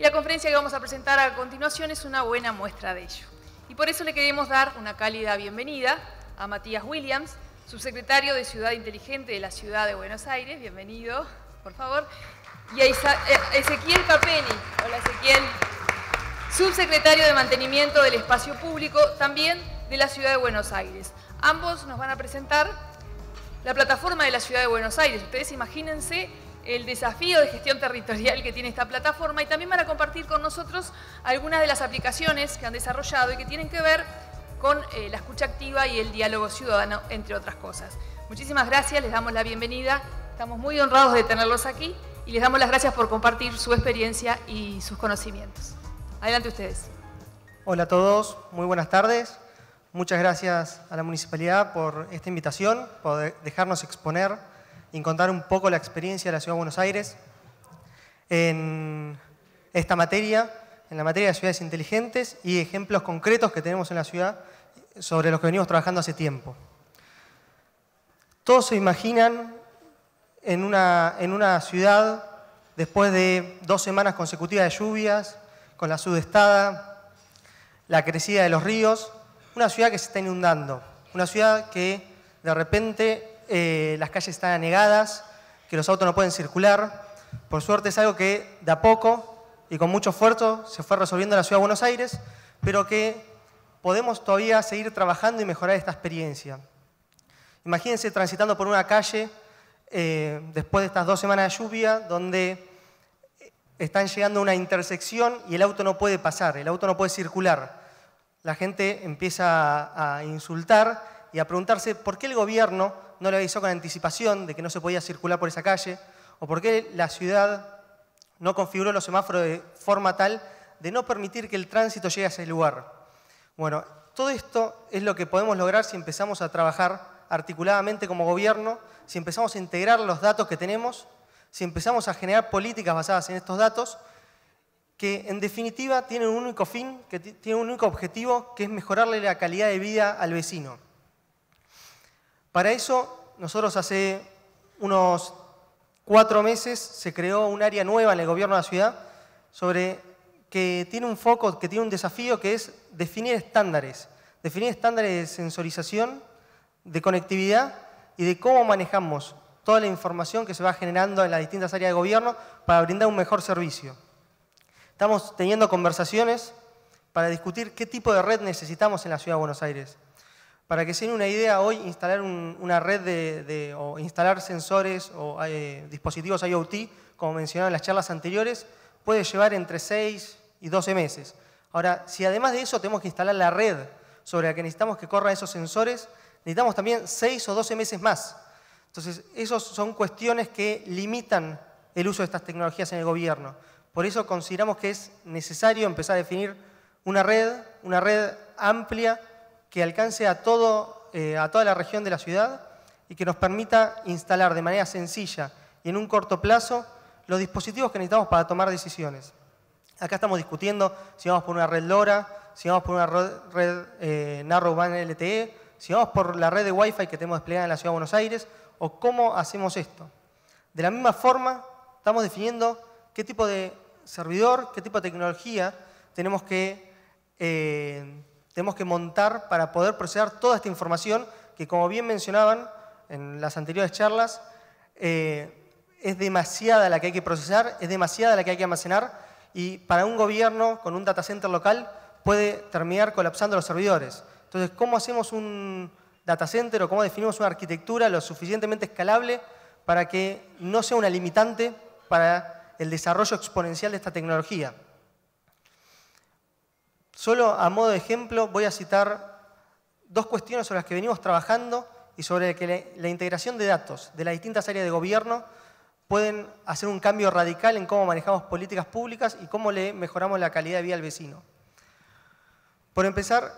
Y la conferencia que vamos a presentar a continuación es una buena muestra de ello. Y por eso le queremos dar una cálida bienvenida a Matías Williams, subsecretario de Ciudad Inteligente de la Ciudad de Buenos Aires. Bienvenido, por favor. Y a eh, Ezequiel Capeni. Hola, Ezequiel. Subsecretario de Mantenimiento del Espacio Público, también de la Ciudad de Buenos Aires. Ambos nos van a presentar la plataforma de la Ciudad de Buenos Aires. Ustedes imagínense el desafío de gestión territorial que tiene esta plataforma y también van a compartir con nosotros algunas de las aplicaciones que han desarrollado y que tienen que ver con eh, la escucha activa y el diálogo ciudadano, entre otras cosas. Muchísimas gracias, les damos la bienvenida, estamos muy honrados de tenerlos aquí y les damos las gracias por compartir su experiencia y sus conocimientos. Adelante ustedes. Hola a todos, muy buenas tardes. Muchas gracias a la Municipalidad por esta invitación, por dejarnos exponer y contar un poco la experiencia de la Ciudad de Buenos Aires en esta materia, en la materia de ciudades inteligentes y ejemplos concretos que tenemos en la ciudad sobre los que venimos trabajando hace tiempo. Todos se imaginan en una, en una ciudad después de dos semanas consecutivas de lluvias, con la sudestada, la crecida de los ríos, una ciudad que se está inundando, una ciudad que de repente eh, las calles están anegadas, que los autos no pueden circular. Por suerte es algo que de a poco y con mucho esfuerzo se fue resolviendo en la Ciudad de Buenos Aires, pero que podemos todavía seguir trabajando y mejorar esta experiencia. Imagínense transitando por una calle eh, después de estas dos semanas de lluvia, donde están llegando a una intersección y el auto no puede pasar, el auto no puede circular. La gente empieza a insultar y a preguntarse por qué el gobierno no le avisó con anticipación de que no se podía circular por esa calle, o por qué la ciudad no configuró los semáforos de forma tal de no permitir que el tránsito llegue a ese lugar. Bueno, todo esto es lo que podemos lograr si empezamos a trabajar articuladamente como gobierno, si empezamos a integrar los datos que tenemos, si empezamos a generar políticas basadas en estos datos, que en definitiva tienen un único fin, que tienen un único objetivo, que es mejorarle la calidad de vida al vecino. Para eso nosotros hace unos cuatro meses se creó un área nueva en el gobierno de la ciudad sobre que tiene un foco, que tiene un desafío que es definir estándares, definir estándares de sensorización, de conectividad y de cómo manejamos toda la información que se va generando en las distintas áreas de gobierno para brindar un mejor servicio. Estamos teniendo conversaciones para discutir qué tipo de red necesitamos en la Ciudad de Buenos Aires para que se den una idea, hoy instalar una red de, o instalar sensores o eh, dispositivos IoT, como mencionaba en las charlas anteriores, puede llevar entre 6 y 12 meses. Ahora, si además de eso tenemos que instalar la red sobre la que necesitamos que corran esos sensores, necesitamos también 6 o 12 meses más. Entonces, esas son cuestiones que limitan el uso de estas tecnologías en el gobierno. Por eso consideramos que es necesario empezar a definir una red, una red amplia que alcance a, todo, eh, a toda la región de la ciudad y que nos permita instalar de manera sencilla y en un corto plazo los dispositivos que necesitamos para tomar decisiones. Acá estamos discutiendo si vamos por una red LoRa, si vamos por una red, eh, Narrowband LTE, si vamos por la red de Wi-Fi que tenemos desplegada en la Ciudad de Buenos Aires, o cómo hacemos esto. De la misma forma, estamos definiendo qué tipo de servidor, qué tipo de tecnología tenemos que eh, tenemos que montar para poder procesar toda esta información que, como bien mencionaban en las anteriores charlas, eh, es demasiada la que hay que procesar, es demasiada la que hay que almacenar y para un gobierno con un data center local puede terminar colapsando los servidores. Entonces, ¿cómo hacemos un data center o cómo definimos una arquitectura lo suficientemente escalable para que no sea una limitante para el desarrollo exponencial de esta tecnología? Solo a modo de ejemplo voy a citar dos cuestiones sobre las que venimos trabajando y sobre que la integración de datos de las distintas áreas de gobierno pueden hacer un cambio radical en cómo manejamos políticas públicas y cómo le mejoramos la calidad de vida al vecino. Por empezar,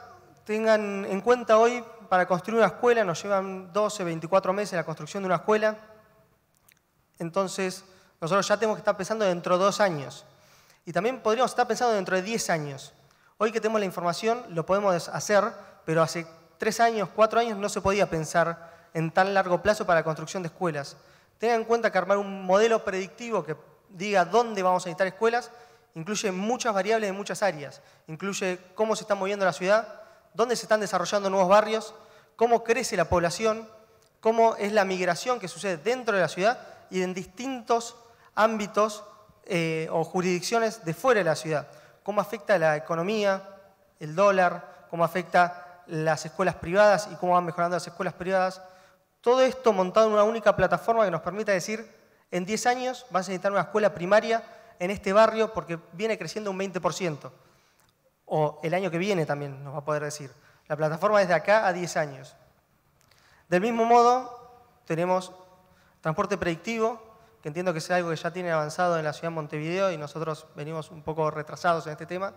tengan en cuenta hoy, para construir una escuela nos llevan 12, 24 meses la construcción de una escuela, entonces nosotros ya tenemos que estar pensando dentro de dos años. Y también podríamos estar pensando dentro de 10 años. Hoy que tenemos la información lo podemos hacer, pero hace tres años, cuatro años no se podía pensar en tan largo plazo para la construcción de escuelas. Tengan en cuenta que armar un modelo predictivo que diga dónde vamos a necesitar escuelas incluye muchas variables en muchas áreas. Incluye cómo se está moviendo la ciudad, dónde se están desarrollando nuevos barrios, cómo crece la población, cómo es la migración que sucede dentro de la ciudad y en distintos ámbitos eh, o jurisdicciones de fuera de la ciudad cómo afecta la economía, el dólar, cómo afecta las escuelas privadas y cómo van mejorando las escuelas privadas. Todo esto montado en una única plataforma que nos permita decir, en 10 años vas a necesitar una escuela primaria en este barrio porque viene creciendo un 20%. O el año que viene también nos va a poder decir. La plataforma desde acá a 10 años. Del mismo modo, tenemos transporte predictivo, que entiendo que es algo que ya tiene avanzado en la ciudad de Montevideo y nosotros venimos un poco retrasados en este tema,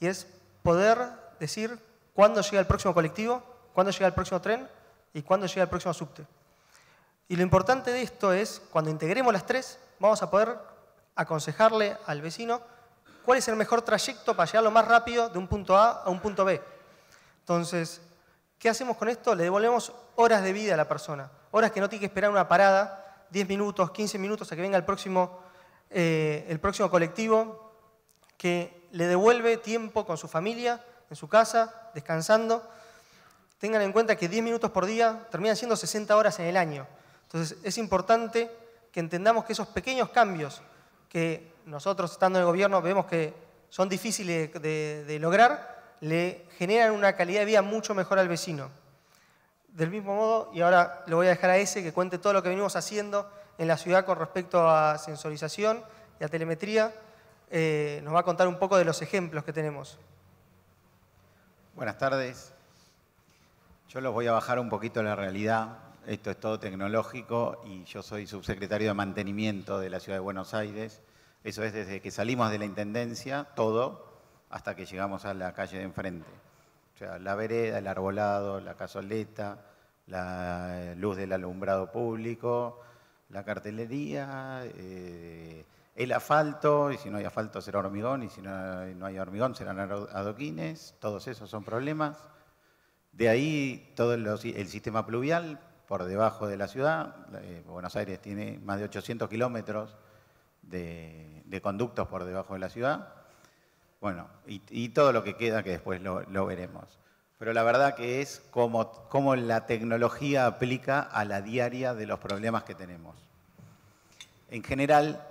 y es poder decir cuándo llega el próximo colectivo, cuándo llega el próximo tren y cuándo llega el próximo subte. Y lo importante de esto es, cuando integremos las tres, vamos a poder aconsejarle al vecino cuál es el mejor trayecto para llegar lo más rápido de un punto A a un punto B. Entonces, ¿qué hacemos con esto? Le devolvemos horas de vida a la persona, horas que no tiene que esperar una parada 10 minutos, 15 minutos a que venga el próximo, eh, el próximo colectivo, que le devuelve tiempo con su familia, en su casa, descansando. Tengan en cuenta que 10 minutos por día terminan siendo 60 horas en el año. Entonces es importante que entendamos que esos pequeños cambios que nosotros estando en el gobierno vemos que son difíciles de lograr, le generan una calidad de vida mucho mejor al vecino. Del mismo modo, y ahora le voy a dejar a ese que cuente todo lo que venimos haciendo en la ciudad con respecto a sensorización y a telemetría, eh, nos va a contar un poco de los ejemplos que tenemos. Buenas tardes. Yo los voy a bajar un poquito la realidad. Esto es todo tecnológico y yo soy subsecretario de mantenimiento de la Ciudad de Buenos Aires. Eso es desde que salimos de la Intendencia, todo, hasta que llegamos a la calle de enfrente. O sea, la vereda, el arbolado, la cazoleta, la eh, luz del alumbrado público, la cartelería, eh, el asfalto, y si no hay asfalto será hormigón, y si no, hay hormigón serán adoquines, todos esos son problemas. De ahí todo el sistema pluvial por debajo de la ciudad. Eh, Buenos Aires tiene más de 800 kilómetros de conductos por debajo de la ciudad. Bueno, y, todo lo que queda que después lo, veremos. Pero la verdad que es cómo, la tecnología aplica a la diaria de los problemas que tenemos. En general,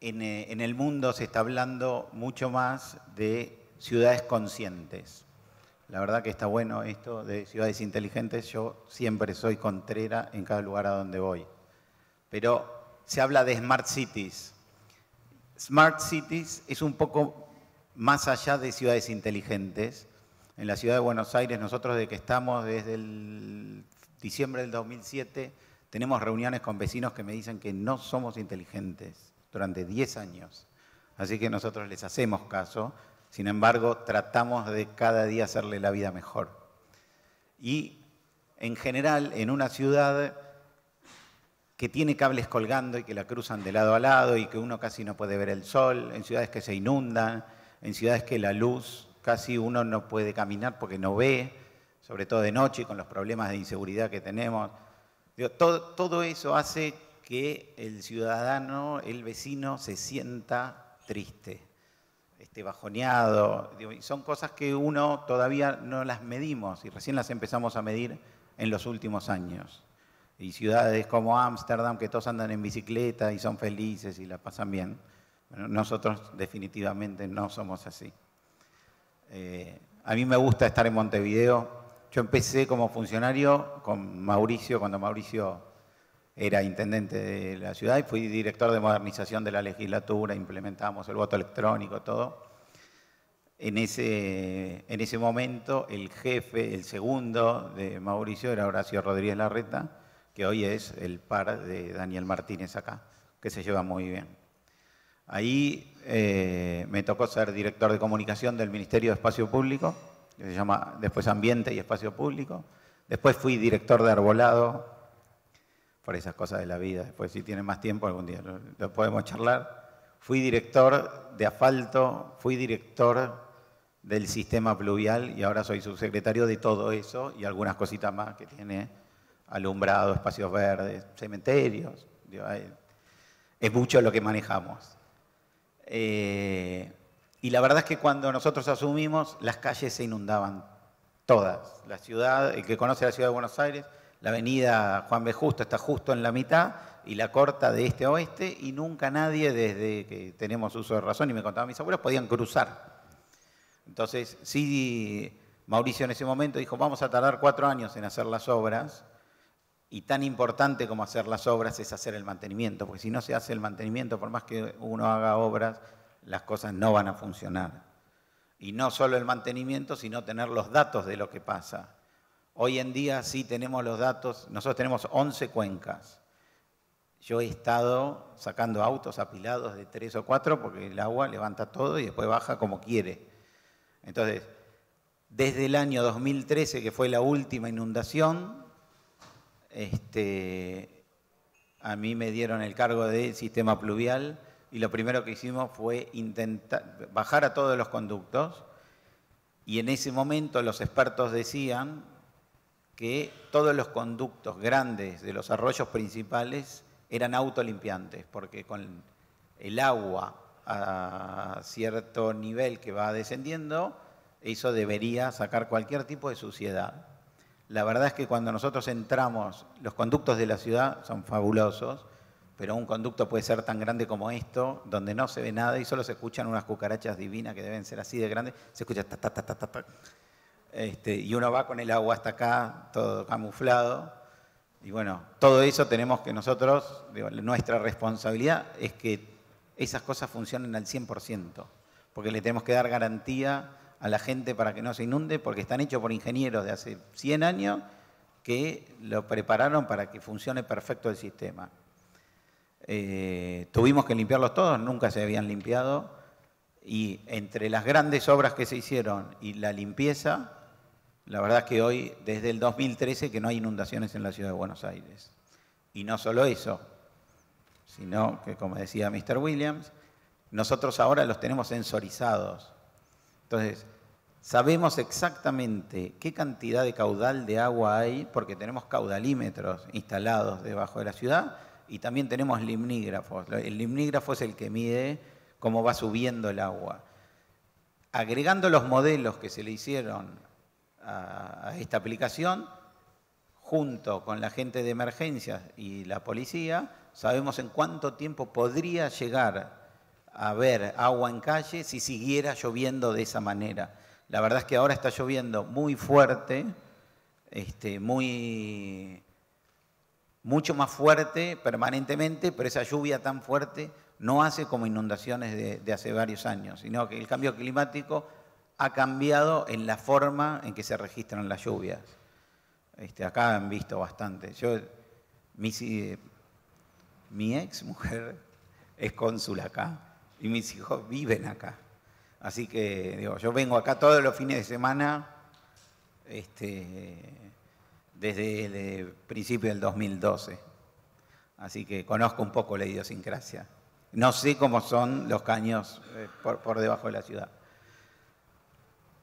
en, eh, en el mundo se está hablando mucho más de ciudades conscientes. La verdad que está bueno esto de ciudades inteligentes. Yo siempre soy contrera en cada lugar a donde voy. Pero se habla de smart cities. Smart cities es un poco más allá de ciudades inteligentes. En la ciudad de Buenos Aires, nosotros desde que estamos desde diciembre del 2007, tenemos reuniones con vecinos que me dicen que no somos inteligentes durante 10 años. Así que nosotros les hacemos caso, sin embargo, tratamos de cada día hacerle la vida mejor. Y en general, en una ciudad que tiene cables colgando y que la cruzan de lado a lado y que uno casi no puede ver el sol, en ciudades que se inundan, en ciudades que la luz casi uno no puede caminar porque no ve, sobre todo de noche con los problemas de inseguridad que tenemos. todo, eso hace que el ciudadano, el vecino, se sienta triste, esté bajoneado. son cosas que uno todavía no las medimos y recién las empezamos a medir en los últimos años. Y ciudades como Ámsterdam, que todos andan en bicicleta y son felices y la pasan bien nosotros definitivamente no somos así. Eh, a mí me gusta estar en Montevideo. Yo empecé como funcionario con Mauricio, cuando Mauricio era intendente de la ciudad y fui director de modernización de la legislatura, implementamos el voto electrónico, todo. En ese, en ese momento el jefe, el segundo de Mauricio era Horacio Rodríguez Larreta, que hoy es el par de Daniel Martínez acá, que se lleva muy bien. Ahí eh, me tocó ser director de comunicación del Ministerio de Espacio Público, que se llama después Ambiente y Espacio Público. Después fui director de Arbolado, por esas cosas de la vida. Después, si tienen más tiempo, algún día lo podemos charlar. Fui director de asfalto, fui director del sistema pluvial y ahora soy subsecretario de todo eso y algunas cositas más que tiene alumbrado, espacios verdes, cementerios. es mucho lo que manejamos. Eh, y la verdad es que cuando nosotros asumimos, las calles se inundaban todas. La ciudad, el que conoce la ciudad de Buenos Aires, la avenida Juan B. Justo está justo en la mitad y la corta de este a oeste y nunca nadie desde que tenemos uso de razón y me contaban mis abuelos podían cruzar. Entonces, sí, Mauricio en ese momento dijo, vamos a tardar cuatro años en hacer las obras y tan importante como hacer las obras es hacer el mantenimiento, porque si no se hace el mantenimiento, por más que uno haga obras, las cosas no van a funcionar. Y no solo el mantenimiento, sino tener los datos de lo que pasa. Hoy en día sí tenemos los datos, nosotros tenemos 11 cuencas. Yo he estado sacando autos apilados de tres o cuatro porque el agua levanta todo y después baja como quiere. Entonces, desde el año 2013, que fue la última inundación, este, a mí me dieron el cargo del sistema pluvial y lo primero que hicimos fue intentar bajar a todos los conductos y en ese momento los expertos decían que todos los conductos grandes de los arroyos principales eran autolimpiantes, porque con el agua a cierto nivel que va descendiendo, eso debería sacar cualquier tipo de suciedad. La verdad es que cuando nosotros entramos, los conductos de la ciudad son fabulosos, pero un conducto puede ser tan grande como esto, donde no se ve nada y solo se escuchan unas cucarachas divinas que deben ser así de grandes, se escucha ta, ta, ta, ta, ta, este, y uno va con el agua hasta acá, todo camuflado. Y bueno, todo eso tenemos que nosotros, nuestra responsabilidad es que esas cosas funcionen al 100%, porque le tenemos que dar garantía a la gente para que no se inunde, porque están hechos por ingenieros de hace 100 años que lo prepararon para que funcione perfecto el sistema. Eh, tuvimos que limpiarlos todos, nunca se habían limpiado, y entre las grandes obras que se hicieron y la limpieza, la verdad es que hoy, desde el 2013, que no hay inundaciones en la ciudad de Buenos Aires. Y no solo eso, sino que, como decía Mr. Williams, nosotros ahora los tenemos sensorizados. Entonces, sabemos exactamente qué cantidad de caudal de agua hay, porque tenemos caudalímetros instalados debajo de la ciudad y también tenemos limnígrafos. El limnígrafo es el que mide cómo va subiendo el agua. Agregando los modelos que se le hicieron a esta aplicación, junto con la gente de emergencias y la policía, sabemos en cuánto tiempo podría llegar a ver agua en calle si siguiera lloviendo de esa manera. La verdad es que ahora está lloviendo muy fuerte, este, muy, mucho más fuerte permanentemente, pero esa lluvia tan fuerte no hace como inundaciones de, hace varios años, sino que el cambio climático ha cambiado en la forma en que se registran las lluvias. Este, acá han visto bastante. Yo, mi, mi ex mujer es cónsula acá y mis hijos viven acá. Así que digo, yo vengo acá todos los fines de semana este, desde el eh, principio del 2012. Así que conozco un poco la idiosincrasia. No sé cómo son los caños eh, por, debajo de la ciudad.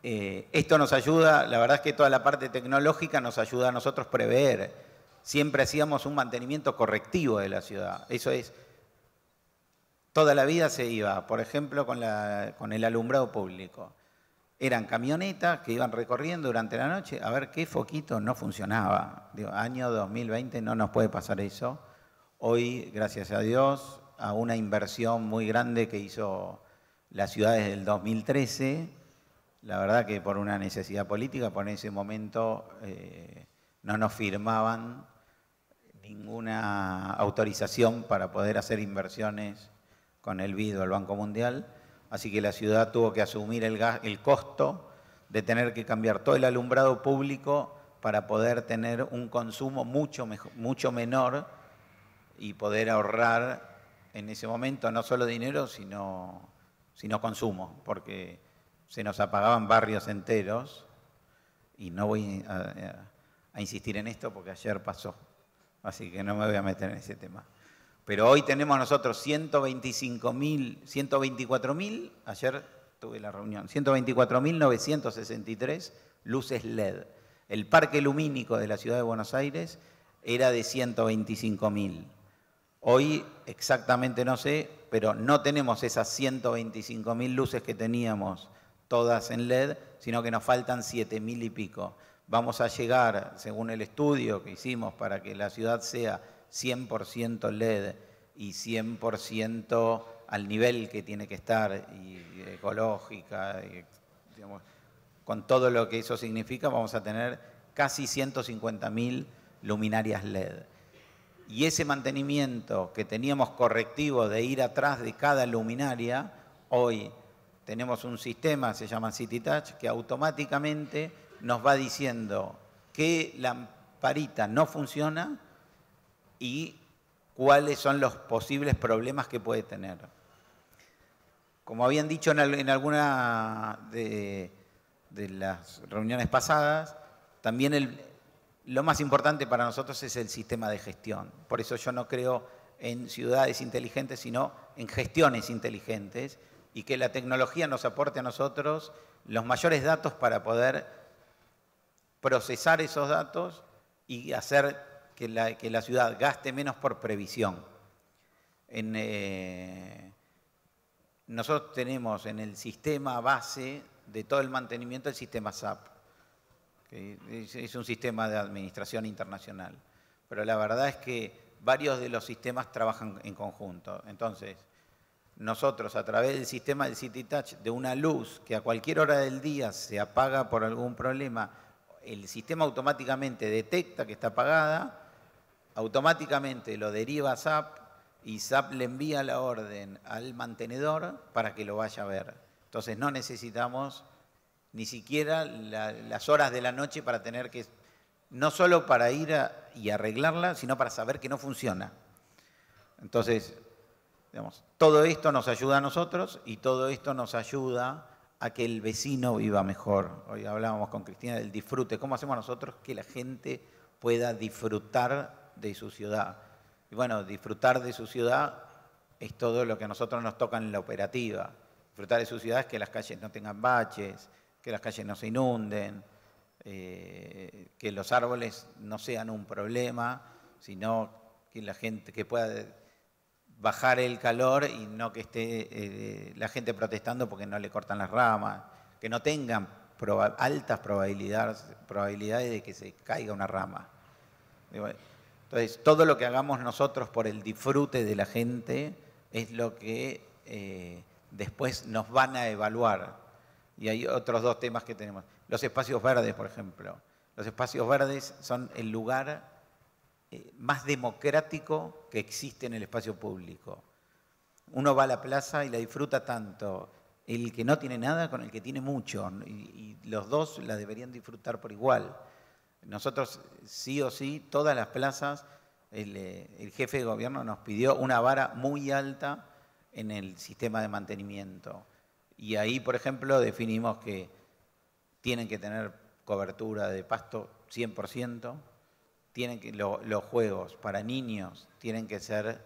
Eh, esto nos ayuda, la verdad es que toda la parte tecnológica nos ayuda a nosotros prever. Siempre hacíamos un mantenimiento correctivo de la ciudad. Eso es, Toda la vida se iba, por ejemplo, con, la, con el alumbrado público. Eran camionetas que iban recorriendo durante la noche a ver qué foquito no funcionaba. año 2020 no nos puede pasar eso. Hoy, gracias a Dios, a una inversión muy grande que hizo la ciudad desde el 2013, la verdad que por una necesidad política, por ese momento eh, no nos firmaban ninguna autorización para poder hacer inversiones con el BIDO, al el Banco Mundial, así que la ciudad tuvo que asumir el, el costo de tener que cambiar todo el alumbrado público para poder tener un consumo mucho, mucho menor y poder ahorrar en ese momento no solo dinero, sino, sino consumo, porque se nos apagaban barrios enteros y no voy a insistir en esto porque ayer pasó, así que no me voy a meter en ese tema. Pero hoy tenemos nosotros 125 mil, ayer tuve la reunión, 124.963 luces LED. El parque lumínico de la ciudad de Buenos Aires era de 125.000. Hoy exactamente no sé, pero no tenemos esas 125.000 luces que teníamos todas en LED, sino que nos faltan 7.000 y pico. Vamos a llegar, según el estudio que hicimos para que la ciudad sea 100% LED y 100% al nivel que tiene que estar, ecológica, con todo lo que eso significa, vamos a tener casi 150.000 luminarias LED. Y ese mantenimiento que teníamos correctivo de ir atrás de cada luminaria, hoy tenemos un sistema, se llama CityTouch, que automáticamente nos va diciendo que la lamparita no funciona y cuáles son los posibles problemas que puede tener. Como habían dicho en, alguna de, las reuniones pasadas, también lo más importante para nosotros es el sistema de gestión. Por eso yo no creo en ciudades inteligentes, sino en gestiones inteligentes y que la tecnología nos aporte a nosotros los mayores datos para poder procesar esos datos y hacer que la, ciudad gaste menos por previsión. Eh, nosotros tenemos en el sistema base de todo el mantenimiento el sistema SAP, que es, un sistema de administración internacional. Pero la verdad es que varios de los sistemas trabajan en conjunto. Entonces, nosotros a través del sistema de CityTouch, de una luz que a cualquier hora del día se apaga por algún problema, el sistema automáticamente detecta que está apagada automáticamente lo deriva SAP y SAP le envía la orden al mantenedor para que lo vaya a ver. Entonces no necesitamos ni siquiera las horas de la noche para tener que, no solo para ir y arreglarla, sino para saber que no funciona. Entonces, digamos, todo esto nos ayuda a nosotros y todo esto nos ayuda a que el vecino viva mejor. Hoy hablábamos con Cristina del disfrute, cómo hacemos nosotros que la gente pueda disfrutar de su ciudad. Y bueno, disfrutar de su ciudad es todo lo que a nosotros nos toca en la operativa. Disfrutar de su ciudad es que las calles no tengan baches, que las calles no se inunden, eh, que los árboles no sean un problema, sino que la gente que pueda bajar el calor y no que esté eh, la gente protestando porque no le cortan las ramas, que no tengan altas probabilidades, probabilidades de que se caiga una rama. Entonces, todo lo que hagamos nosotros por el disfrute de la gente es lo que eh, después nos van a evaluar. Y hay otros dos temas que tenemos. Los espacios verdes, por ejemplo. Los espacios verdes son el lugar eh, más democrático que existe en el espacio público. Uno va a la plaza y la disfruta tanto el que no tiene nada con el que tiene mucho. y los dos la deberían disfrutar por igual. Nosotros sí o sí, todas las plazas, eh, el, jefe de gobierno nos pidió una vara muy alta en el sistema de mantenimiento. Y ahí, por ejemplo, definimos que tienen que tener cobertura de pasto 100%, tienen que, los juegos para niños tienen que ser,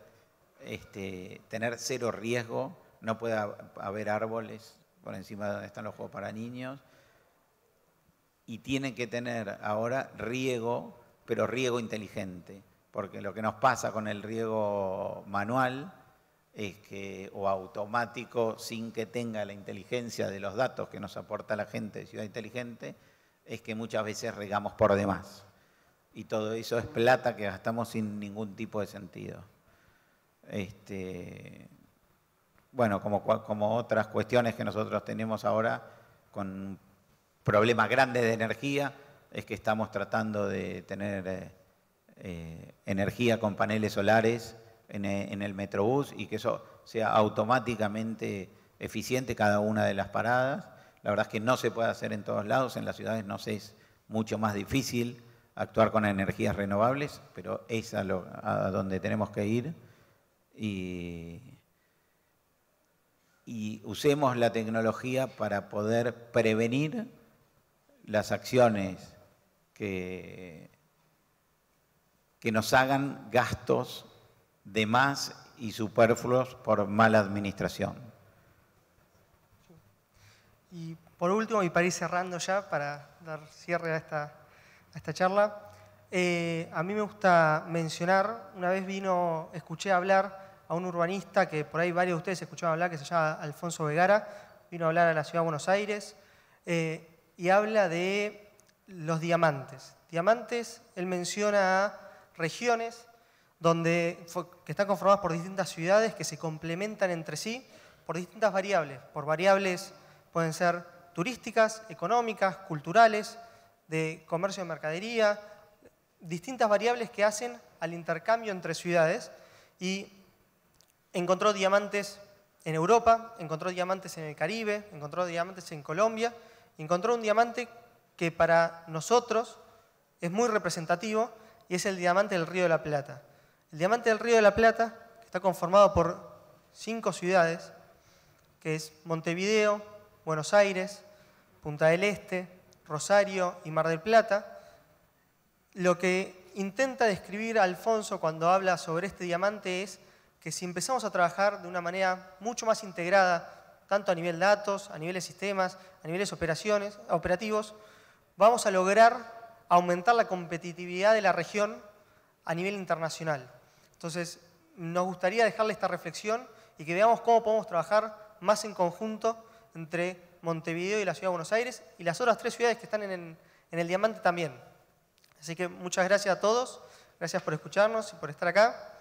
este, tener cero riesgo, no puede haber árboles por encima de donde están los juegos para niños, y tiene que tener ahora riego, pero riego inteligente, porque lo que nos pasa con el riego manual o automático sin que tenga la inteligencia de los datos que nos aporta la gente de Ciudad Inteligente, es que muchas veces regamos por demás. Y todo eso es plata que gastamos sin ningún tipo de sentido. Este, bueno, como, como otras cuestiones que nosotros tenemos ahora con problema grande de energía es que estamos tratando de tener eh, eh, energía con paneles solares eh, en, el Metrobús y que eso sea automáticamente eficiente cada una de las paradas. La verdad es que no se puede hacer en todos lados, en las ciudades no sé, es mucho más difícil actuar con energías renovables, pero es a, lo, donde tenemos que ir. Y, y usemos la tecnología para poder prevenir las acciones que, que nos hagan gastos de más y superfluos por mala administración. Y por último, y para ir cerrando ya, para dar cierre a esta, a esta charla, eh, a mí me gusta mencionar, una vez vino, escuché hablar a un urbanista que por ahí varios de ustedes escucharon hablar, que se llama Alfonso Vegara, vino a hablar a la ciudad de Buenos Aires, eh, y habla de los diamantes. Diamantes, él menciona regiones donde, que están conformadas por distintas ciudades que se complementan entre sí por distintas variables. Por variables pueden ser turísticas, económicas, culturales, de comercio de mercadería, distintas variables que hacen al intercambio entre ciudades. Y encontró diamantes en Europa, encontró diamantes en el Caribe, encontró diamantes en Colombia encontró un diamante que para nosotros es muy representativo y es el diamante del Río de la Plata. El diamante del Río de la Plata que está conformado por cinco ciudades, que es Montevideo, Buenos Aires, Punta del Este, Rosario y Mar del Plata. Lo que intenta describir Alfonso cuando habla sobre este diamante es que si empezamos a trabajar de una manera mucho más integrada, tanto a nivel datos, a nivel de sistemas, a niveles operaciones, operativos, vamos a lograr aumentar la competitividad de la región a nivel internacional. Entonces, nos gustaría dejarle esta reflexión y que veamos cómo podemos trabajar más en conjunto entre Montevideo y la Ciudad de Buenos Aires y las otras tres ciudades que están en, en el diamante también. Así que muchas gracias a todos, gracias por escucharnos y por estar acá.